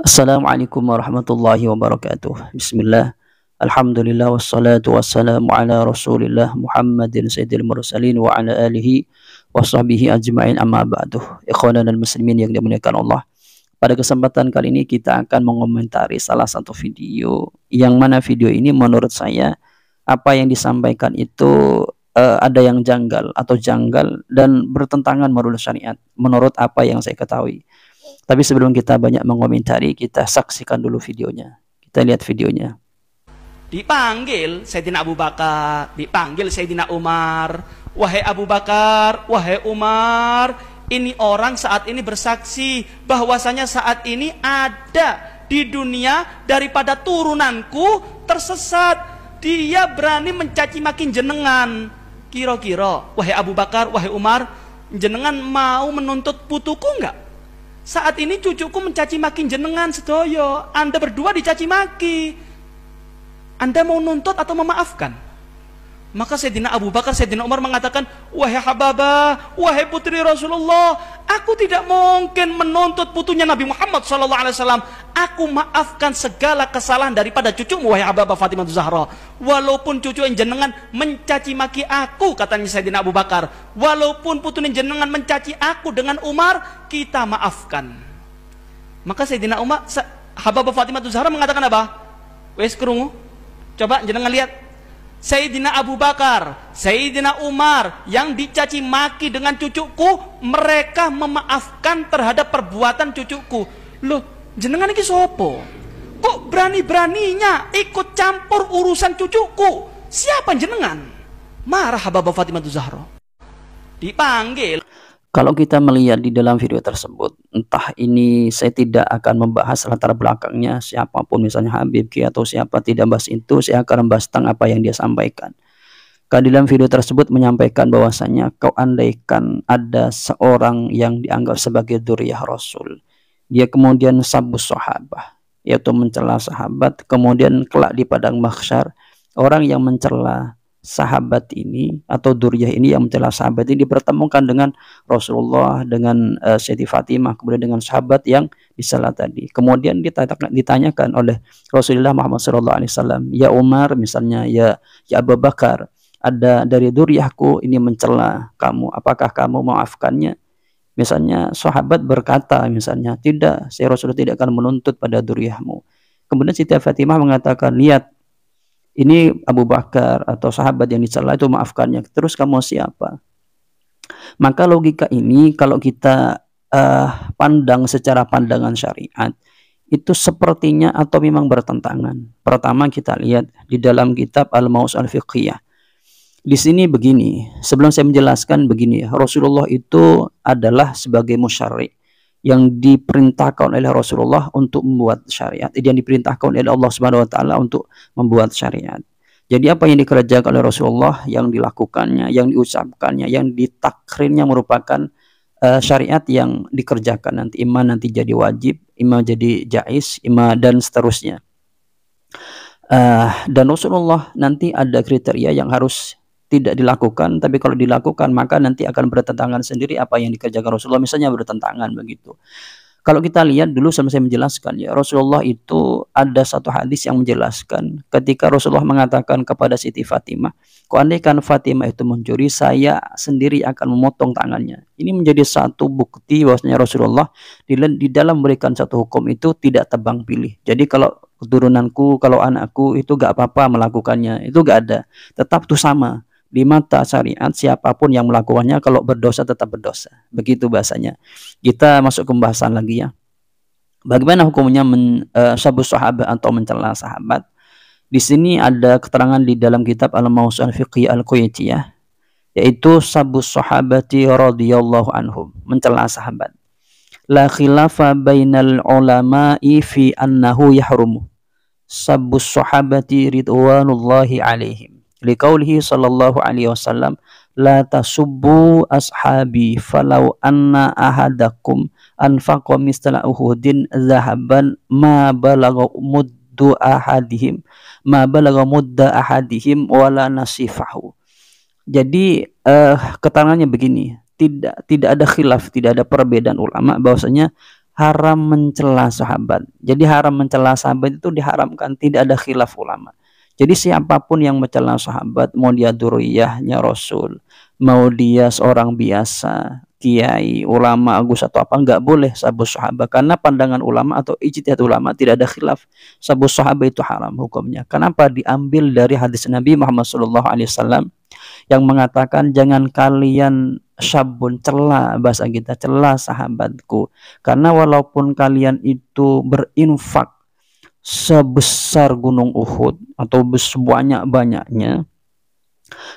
Assalamualaikum warahmatullahi wabarakatuh. Bismillah. Alhamdulillah wassalatu wassalamu ala Rasulillah Muhammadin sayyidil mursalin wa ala alihi wa sahbihi ajma'in amma ba'du. Ikhwanan dan muslimin yang dimuliakan Allah. Pada kesempatan kali ini kita akan mengomentari salah satu video yang mana video ini menurut saya apa yang disampaikan itu uh, ada yang janggal atau janggal dan bertentangan menurut syariat menurut apa yang saya ketahui. Tapi sebelum kita banyak mengomentari, kita saksikan dulu videonya. Kita lihat videonya. Dipanggil Sayyidina Abu Bakar, dipanggil Sayyidina Umar. Wahai Abu Bakar, wahai Umar, ini orang saat ini bersaksi bahwasanya saat ini ada di dunia daripada turunanku tersesat. Dia berani mencaci maki jenengan. Kiro kiro, wahai Abu Bakar, wahai Umar, jenengan mau menuntut putuku enggak? Saat ini cucuku mencaci maki jenengan sedoyo. Anda berdua dicaci maki. Anda mau nuntut atau memaafkan? Maka Sayyidina Abu Bakar, Sayyidina Umar mengatakan, Wahai hababah wahai putri Rasulullah, aku tidak mungkin menuntut putunya Nabi Muhammad SAW. Aku maafkan segala kesalahan daripada cucumu wahai Abah Fatimah Zahra. Walaupun cucu yang jenengan mencaci maki aku katanya Sayyidina Abu Bakar. Walaupun putu yang jenengan mencaci aku dengan Umar, kita maafkan. Maka Sayyidina Umar Hababah Fatimah Zahra mengatakan apa? Wes kerungu. Coba jenengan lihat Sayyidina Abu Bakar, Sayyidina Umar yang dicaci maki dengan cucuku, mereka memaafkan terhadap perbuatan cucuku. Loh, jenengan iki sopo kok berani-beraninya ikut campur urusan cucuku siapa jenengan marah Bapak Fatimah Zahra dipanggil kalau kita melihat di dalam video tersebut, entah ini saya tidak akan membahas latar belakangnya siapapun misalnya Habib Ki atau siapa tidak bahas itu, saya akan membahas tentang apa yang dia sampaikan. Karena dalam video tersebut menyampaikan bahwasanya kau andaikan ada seorang yang dianggap sebagai Durya Rasul dia kemudian sabu sahabah yaitu mencela sahabat kemudian kelak di padang mahsyar orang yang mencela sahabat ini atau duriyah ini yang mencela sahabat ini dipertemukan dengan Rasulullah dengan uh, eh, Siti Fatimah kemudian dengan sahabat yang disela tadi kemudian ditanyakan oleh Rasulullah Muhammad Alaihi Wasallam ya Umar misalnya ya ya Abu Bakar ada dari duriyahku ini mencela kamu apakah kamu maafkannya? Misalnya sahabat berkata misalnya, tidak, saya Rasulullah tidak akan menuntut pada duriyahmu. Kemudian Siti Fatimah mengatakan, lihat, ini Abu Bakar atau sahabat yang dicela itu maafkannya. Terus kamu siapa? Maka logika ini kalau kita uh, pandang secara pandangan syariat, itu sepertinya atau memang bertentangan. Pertama kita lihat di dalam kitab Al-Maus Al-Fiqhiyah di sini begini, sebelum saya menjelaskan begini Rasulullah itu adalah sebagai musyari yang diperintahkan oleh Rasulullah untuk membuat syariat, yang diperintahkan oleh Allah Subhanahu wa taala untuk membuat syariat. Jadi apa yang dikerjakan oleh Rasulullah, yang dilakukannya, yang diucapkannya, yang ditakrinnya merupakan uh, syariat yang dikerjakan nanti iman nanti jadi wajib, iman jadi jais, iman dan seterusnya. Uh, dan Rasulullah nanti ada kriteria yang harus tidak dilakukan tapi kalau dilakukan maka nanti akan bertentangan sendiri apa yang dikerjakan Rasulullah misalnya bertentangan begitu kalau kita lihat dulu sama saya menjelaskan ya Rasulullah itu ada satu hadis yang menjelaskan ketika Rasulullah mengatakan kepada Siti Fatimah kuandaikan Fatimah itu mencuri saya sendiri akan memotong tangannya ini menjadi satu bukti bahwasanya Rasulullah di, dalam memberikan satu hukum itu tidak tebang pilih jadi kalau keturunanku kalau anakku itu gak apa-apa melakukannya itu gak ada tetap tuh sama di mata syariat siapapun yang melakukannya kalau berdosa tetap berdosa. Begitu bahasanya. Kita masuk ke pembahasan lagi ya. Bagaimana hukumnya men, uh, sahabat atau mencela sahabat? Di sini ada keterangan di dalam kitab al mausul al-Fiqhi al ya yaitu sabu sahabati radhiyallahu anhum, mencela sahabat. La khilafa bainal ulama'i fi annahu yahrumu. sabu sahabati ridwanullahi alaihim liqaulihi sallallahu alaihi wasallam la tasubbu ashabi falau anna ahadakum anfaqa misla uhudin zahaban ma balagha muddu ahadihim ma balagha mudda ahadihim wala nasifahu jadi uh, keterangannya begini tidak tidak ada khilaf tidak ada perbedaan ulama bahwasanya haram mencela sahabat jadi haram mencela sahabat itu diharamkan tidak ada khilaf ulama jadi siapapun yang mencela sahabat, mau dia duriyahnya Rasul, mau dia seorang biasa, kiai, ulama, agus atau apa, nggak boleh sabu sahabat. Karena pandangan ulama atau ijtihad ulama tidak ada khilaf. Sabu sahabat itu haram hukumnya. Kenapa? Diambil dari hadis Nabi Muhammad SAW yang mengatakan jangan kalian sabun celah bahasa kita celah sahabatku karena walaupun kalian itu berinfak sebesar gunung Uhud atau sebanyak-banyaknya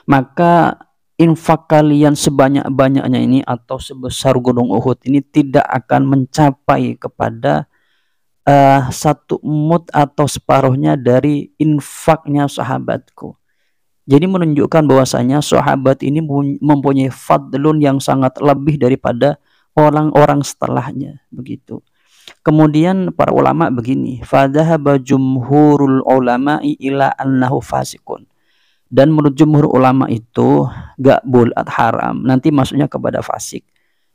maka infak kalian sebanyak-banyaknya ini atau sebesar gunung Uhud ini tidak akan mencapai kepada uh, satu mut atau separuhnya dari infaknya sahabatku. Jadi menunjukkan bahwasanya sahabat ini mempunyai fadlun yang sangat lebih daripada orang-orang setelahnya begitu. Kemudian para ulama begini, fadhahaba jumhurul ulama ila annahu fasikun. Dan menurut jumhur ulama itu gak bulat haram, nanti masuknya kepada fasik.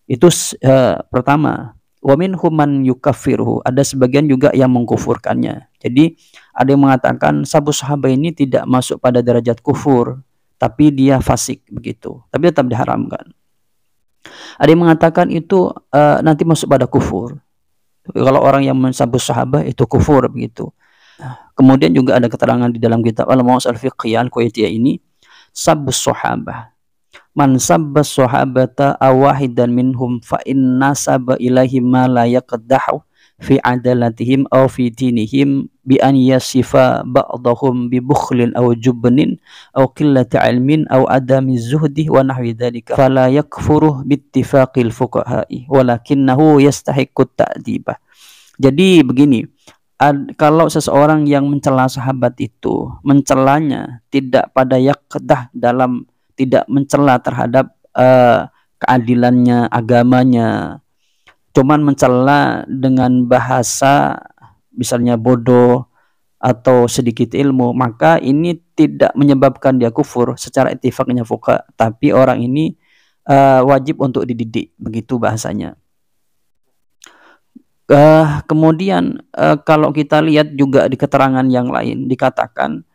Itu uh, pertama, wa minhum man yukafirhu. Ada sebagian juga yang mengkufurkannya. Jadi ada yang mengatakan sabu sahabat ini tidak masuk pada derajat kufur, tapi dia fasik begitu. Tapi tetap diharamkan. Ada yang mengatakan itu uh, nanti masuk pada kufur kalau orang yang mensabut sahabah itu kufur begitu kemudian juga ada keterangan di dalam kitab al mawas al-fiqhiyah al ini sabus sahabah man sabba sahabata awahidan minhum fa inna saba ma la yaqdahu fi adalatihim aw fi dinihim bi an yasifa ba'dahum bi bukhlin aw jubnin aw qillati ilmin aw adami zuhdi wa nahwi dhalika fala yakfuru bi ittifaqil fuqaha'i walakinahu yastahiqqu ta'diba jadi begini Ad, kalau seseorang yang mencela sahabat itu mencelanya tidak pada yakdah dalam tidak mencela terhadap uh, keadilannya, agamanya, cuman mencela dengan bahasa misalnya bodoh atau sedikit ilmu maka ini tidak menyebabkan dia kufur secara etifaknya fuka tapi orang ini uh, wajib untuk dididik begitu bahasanya uh, kemudian uh, kalau kita lihat juga di keterangan yang lain dikatakan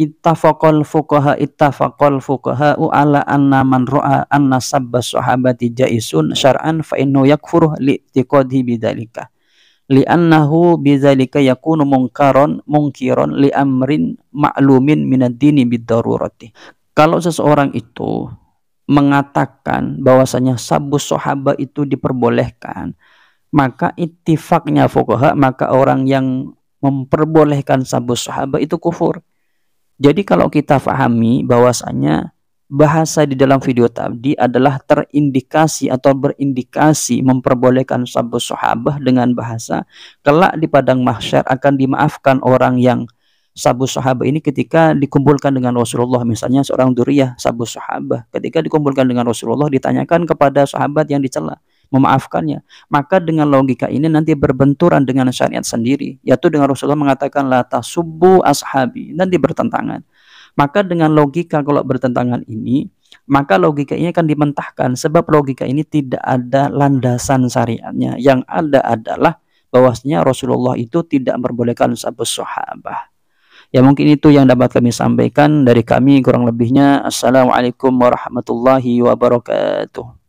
ittafaqal fuqaha ittafaqal fuqaha'u ala anna man ra'a anna sabba sahabati jaisun syar'an fa innu yakfuru li tiqadhi bidzalika annahu bidzalika yakunu munkaron mungkiron li amrin ma'lumin ad dini bidarurati kalau seseorang itu mengatakan bahwasanya sabu sahabat itu diperbolehkan maka ittifaknya fuqaha maka orang yang memperbolehkan sabu sahabat itu kufur jadi kalau kita fahami bahwasanya bahasa di dalam video tadi adalah terindikasi atau berindikasi memperbolehkan sabu sahabah dengan bahasa kelak di padang mahsyar akan dimaafkan orang yang sabu sahabah ini ketika dikumpulkan dengan Rasulullah misalnya seorang duriyah sabu sahabah ketika dikumpulkan dengan Rasulullah ditanyakan kepada sahabat yang dicela memaafkannya. Maka dengan logika ini nanti berbenturan dengan syariat sendiri, yaitu dengan Rasulullah mengatakan la tasubbu ashabi, nanti bertentangan. Maka dengan logika kalau bertentangan ini, maka logika ini akan dimentahkan sebab logika ini tidak ada landasan syariatnya. Yang ada adalah bahwasanya Rasulullah itu tidak memperbolehkan sabus sahabah. Ya mungkin itu yang dapat kami sampaikan dari kami kurang lebihnya. Assalamualaikum warahmatullahi wabarakatuh.